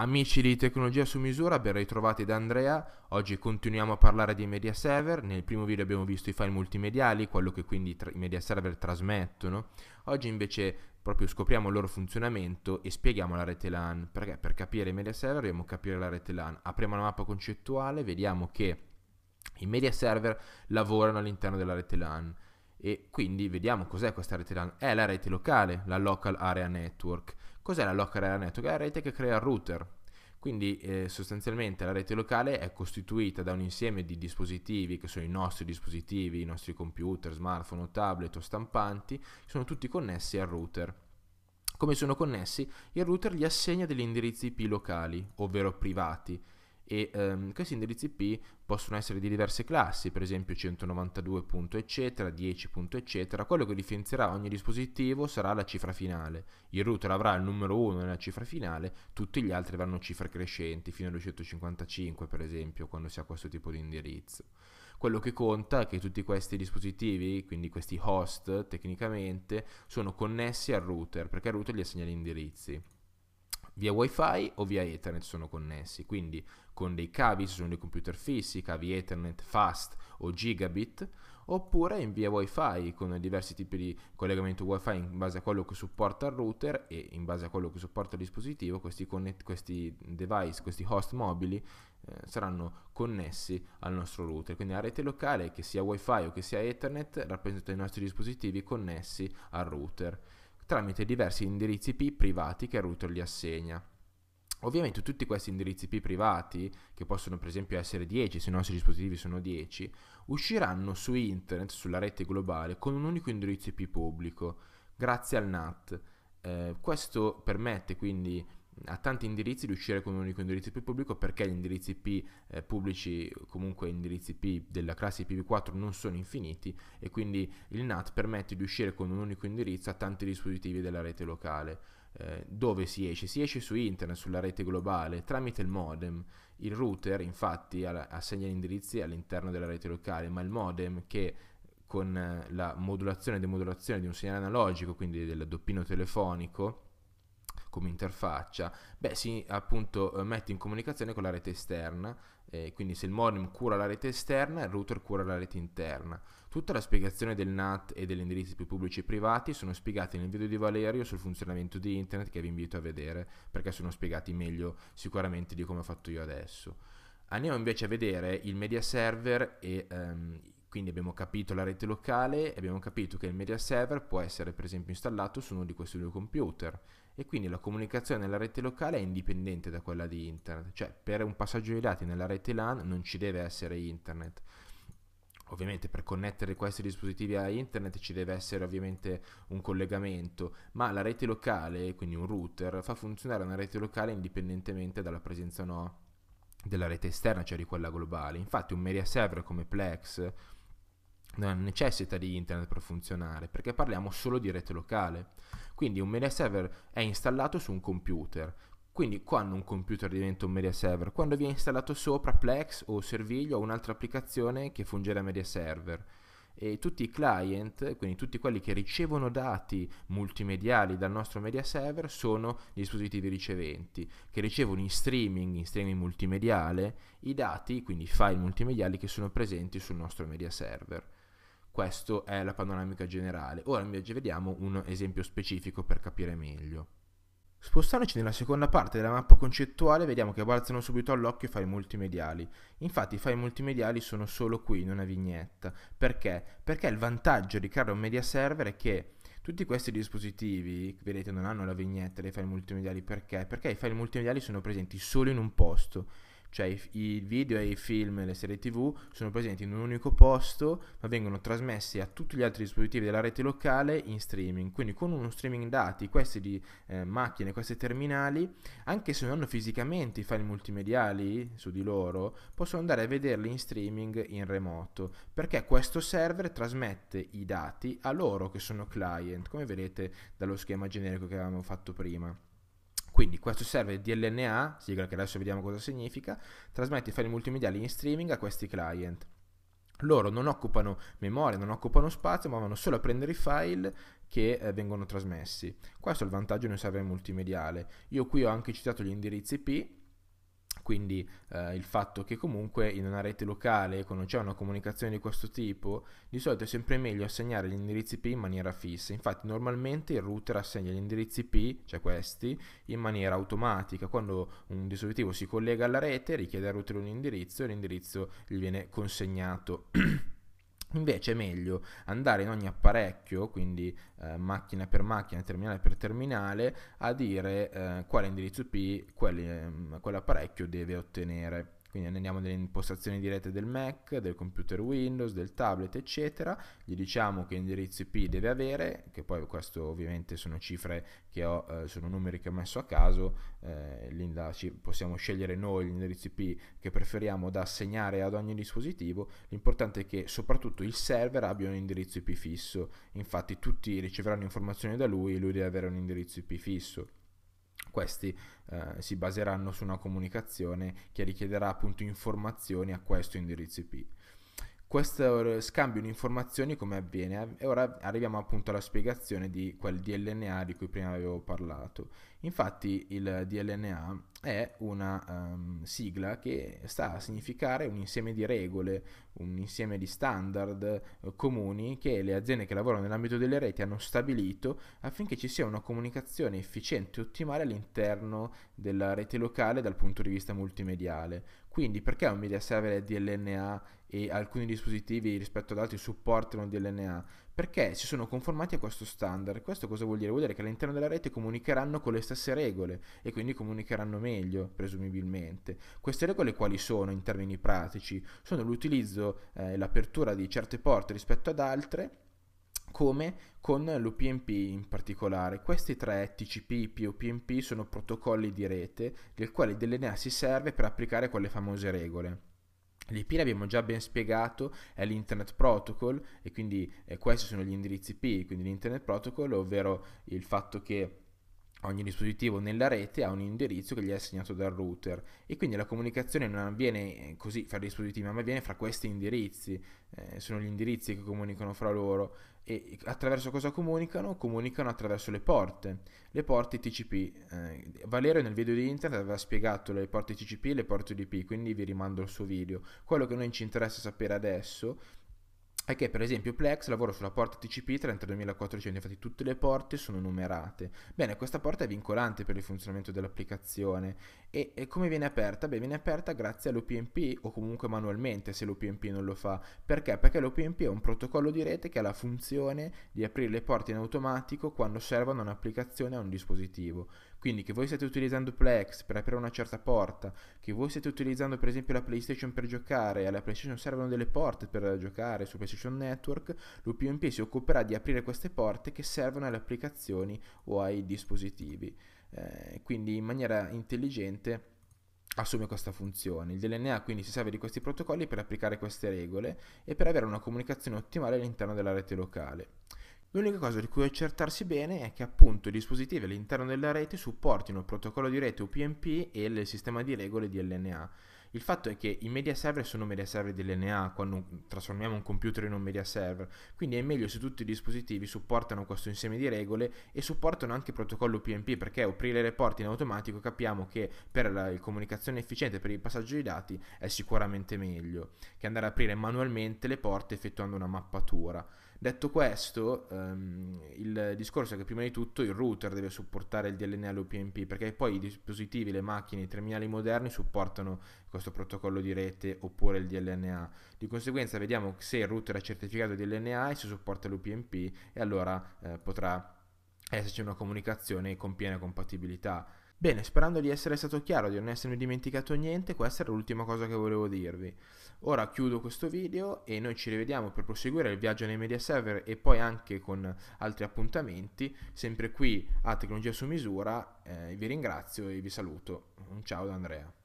Amici di tecnologia su misura, ben ritrovati da Andrea. Oggi continuiamo a parlare di media server. Nel primo video abbiamo visto i file multimediali, quello che quindi i media server trasmettono. Oggi invece proprio scopriamo il loro funzionamento e spieghiamo la rete LAN. Perché per capire i media server dobbiamo capire la rete LAN. Apriamo la mappa concettuale, vediamo che i media server lavorano all'interno della rete LAN e quindi vediamo cos'è questa rete LAN. È la rete locale, la Local Area Network Cos'è la local area network? È la rete che crea il router. Quindi eh, sostanzialmente la rete locale è costituita da un insieme di dispositivi che sono i nostri dispositivi, i nostri computer, smartphone o tablet o stampanti, sono tutti connessi al router. Come sono connessi? Il router gli assegna degli indirizzi IP locali, ovvero privati, e ehm, questi indirizzi IP possono essere di diverse classi, per esempio 192 punto eccetera, 10 punto eccetera, quello che differenzierà ogni dispositivo sarà la cifra finale, il router avrà il numero 1 nella cifra finale, tutti gli altri avranno cifre crescenti fino a 255 per esempio quando si ha questo tipo di indirizzo. Quello che conta è che tutti questi dispositivi, quindi questi host tecnicamente, sono connessi al router perché il router gli assegna gli indirizzi via wifi o via ethernet sono connessi, quindi con dei cavi, se sono dei computer fissi, cavi ethernet, fast o gigabit, oppure in via wifi con diversi tipi di collegamento wifi in base a quello che supporta il router e in base a quello che supporta il dispositivo, questi, connet- questi device, questi host mobili eh, saranno connessi al nostro router. Quindi la rete locale, che sia wifi o che sia ethernet, rappresenta i nostri dispositivi connessi al router tramite diversi indirizzi IP privati che il router gli assegna. Ovviamente tutti questi indirizzi IP privati, che possono per esempio essere 10 se i nostri dispositivi sono 10, usciranno su internet, sulla rete globale, con un unico indirizzo IP pubblico, grazie al NAT. Eh, questo permette quindi a tanti indirizzi di uscire con un unico indirizzo IP pubblico perché gli indirizzi IP eh, pubblici, comunque indirizzi IP della classe IPv4 non sono infiniti e quindi il NAT permette di uscire con un unico indirizzo a tanti dispositivi della rete locale. Eh, dove si esce? Si esce su internet, sulla rete globale, tramite il modem. Il router infatti assegna gli indirizzi all'interno della rete locale, ma il modem che con eh, la modulazione e demodulazione di un segnale analogico, quindi del doppino telefonico, come interfaccia? Beh, si appunto eh, mette in comunicazione con la rete esterna, eh, quindi se il modem cura la rete esterna, il router cura la rete interna. Tutta la spiegazione del NAT e degli indirizzi più pubblici e privati sono spiegati nel video di Valerio sul funzionamento di internet che vi invito a vedere perché sono spiegati meglio sicuramente di come ho fatto io adesso. Andiamo invece a vedere il media server e ehm, quindi abbiamo capito la rete locale e abbiamo capito che il media server può essere per esempio installato su uno di questi due computer e quindi la comunicazione nella rete locale è indipendente da quella di internet, cioè per un passaggio di dati nella rete LAN non ci deve essere internet. Ovviamente per connettere questi dispositivi a internet ci deve essere ovviamente un collegamento, ma la rete locale, quindi un router, fa funzionare una rete locale indipendentemente dalla presenza o no della rete esterna, cioè di quella globale. Infatti un media server come Plex non necessita di internet per funzionare, perché parliamo solo di rete locale. Quindi un media server è installato su un computer. Quindi quando un computer diventa un media server? Quando viene installato sopra Plex o Serviglio o un'altra applicazione che funge da media server. E tutti i client, quindi tutti quelli che ricevono dati multimediali dal nostro media server, sono dispositivi riceventi, che ricevono in streaming, in streaming multimediale, i dati, quindi i file multimediali che sono presenti sul nostro media server. Questa è la panoramica generale. Ora invece vediamo un esempio specifico per capire meglio. Spostandoci nella seconda parte della mappa concettuale vediamo che balzano subito all'occhio i file multimediali. Infatti i file multimediali sono solo qui in una vignetta. Perché? Perché il vantaggio di creare un media server è che tutti questi dispositivi, vedete, non hanno la vignetta dei file multimediali. Perché? Perché i file multimediali sono presenti solo in un posto cioè i, i video e i film, e le serie tv sono presenti in un unico posto ma vengono trasmessi a tutti gli altri dispositivi della rete locale in streaming. Quindi con uno streaming dati, queste di eh, macchine, queste terminali, anche se non hanno fisicamente i file multimediali su di loro, possono andare a vederli in streaming in remoto perché questo server trasmette i dati a loro che sono client, come vedete dallo schema generico che avevamo fatto prima. Quindi questo server DLNA, sigla che adesso vediamo cosa significa, trasmette i file multimediali in streaming a questi client. Loro non occupano memoria, non occupano spazio, ma vanno solo a prendere i file che eh, vengono trasmessi. Questo è il vantaggio di un server multimediale. Io qui ho anche citato gli indirizzi IP, quindi eh, il fatto che comunque in una rete locale, quando c'è una comunicazione di questo tipo, di solito è sempre meglio assegnare gli indirizzi P in maniera fissa. Infatti normalmente il router assegna gli indirizzi P, cioè questi, in maniera automatica. Quando un dispositivo si collega alla rete, richiede al router un indirizzo e l'indirizzo gli viene consegnato. Invece è meglio andare in ogni apparecchio, quindi eh, macchina per macchina, terminale per terminale, a dire eh, quale indirizzo IP ehm, quell'apparecchio deve ottenere. Quindi andiamo nelle impostazioni dirette del Mac, del computer Windows, del tablet, eccetera. Gli diciamo che indirizzo IP deve avere, che poi questo ovviamente sono cifre che ho, eh, sono numeri che ho messo a caso. Eh, Linda, possiamo scegliere noi l'indirizzo IP che preferiamo da assegnare ad ogni dispositivo. L'importante è che soprattutto il server abbia un indirizzo IP fisso. Infatti tutti riceveranno informazioni da lui e lui deve avere un indirizzo IP fisso questi eh, si baseranno su una comunicazione che richiederà appunto informazioni a questo indirizzo IP questo scambio di informazioni come avviene? E ora arriviamo appunto alla spiegazione di quel DLNA di cui prima avevo parlato. Infatti il DLNA è una um, sigla che sta a significare un insieme di regole, un insieme di standard eh, comuni che le aziende che lavorano nell'ambito delle reti hanno stabilito affinché ci sia una comunicazione efficiente e ottimale all'interno della rete locale dal punto di vista multimediale. Quindi perché un media server è DLNA e alcuni dispositivi rispetto ad altri supportano DLNA? Perché si sono conformati a questo standard. Questo cosa vuol dire? Vuol dire che all'interno della rete comunicheranno con le stesse regole e quindi comunicheranno meglio, presumibilmente. Queste regole quali sono in termini pratici? Sono l'utilizzo e eh, l'apertura di certe porte rispetto ad altre come con l'UPnP in particolare. Questi tre TCP, IP e UPnP sono protocolli di rete del quale DNA si serve per applicare quelle famose regole. L'IP l'abbiamo già ben spiegato, è l'Internet Protocol e quindi eh, questi sono gli indirizzi IP, quindi l'Internet Protocol, ovvero il fatto che Ogni dispositivo nella rete ha un indirizzo che gli è assegnato dal router e quindi la comunicazione non avviene eh, così fra dispositivi, ma avviene fra questi indirizzi. Eh, sono gli indirizzi che comunicano fra loro e attraverso cosa comunicano? Comunicano attraverso le porte, le porte TCP. Eh, Valerio nel video di internet aveva spiegato le porte TCP e le porte UDP, quindi vi rimando al suo video. Quello che noi ci interessa sapere adesso è che per esempio Plex lavora sulla porta TCP 32400, infatti tutte le porte sono numerate. Bene, questa porta è vincolante per il funzionamento dell'applicazione e, e come viene aperta? Beh, viene aperta grazie all'OPMP o comunque manualmente se l'OPMP non lo fa. Perché? Perché l'OPMP è un protocollo di rete che ha la funzione di aprire le porte in automatico quando servono un'applicazione a un dispositivo. Quindi che voi state utilizzando Plex per aprire una certa porta, che voi state utilizzando per esempio la PlayStation per giocare, e alla PlayStation servono delle porte per giocare su PlayStation Network, l'UPMP si occuperà di aprire queste porte che servono alle applicazioni o ai dispositivi. Eh, quindi in maniera intelligente assume questa funzione. Il DLNA quindi si serve di questi protocolli per applicare queste regole e per avere una comunicazione ottimale all'interno della rete locale. L'unica cosa di cui accertarsi bene è che appunto i dispositivi all'interno della rete supportino il protocollo di rete UPnP e il sistema di regole di LNA. Il fatto è che i media server sono media server di LNA quando trasformiamo un computer in un media server, quindi è meglio se tutti i dispositivi supportano questo insieme di regole e supportano anche il protocollo PMP perché aprire le porte in automatico capiamo che per la comunicazione efficiente per il passaggio di dati è sicuramente meglio che andare ad aprire manualmente le porte effettuando una mappatura. Detto questo, ehm, il discorso è che prima di tutto il router deve supportare il DLNA e perché poi i dispositivi, le macchine, i terminali moderni supportano questo protocollo di rete oppure il DLNA. Di conseguenza vediamo se il router ha certificato il DLNA e se supporta l'UPnP e allora eh, potrà esserci una comunicazione con piena compatibilità. Bene, sperando di essere stato chiaro, di non essermi dimenticato niente, questa era l'ultima cosa che volevo dirvi. Ora chiudo questo video e noi ci rivediamo per proseguire il viaggio nei media server e poi anche con altri appuntamenti, sempre qui a Tecnologia su misura. Eh, vi ringrazio e vi saluto. Un ciao da Andrea.